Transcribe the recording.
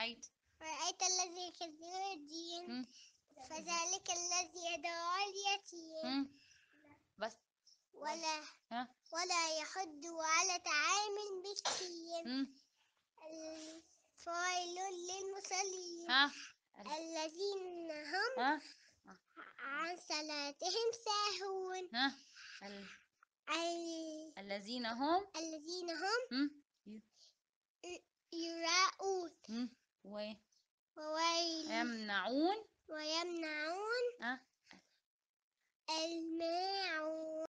رأيت رأيت الذي يكذب الدين فذلك الذي يدعو اليتيم بس ولا ها؟ ولا يحد على طعام المسكين فويل للمصلين الذين هم ها؟ عن صلاتهم ساهون ال... الذين هم الذين هم يراؤون و وويل ويمنعون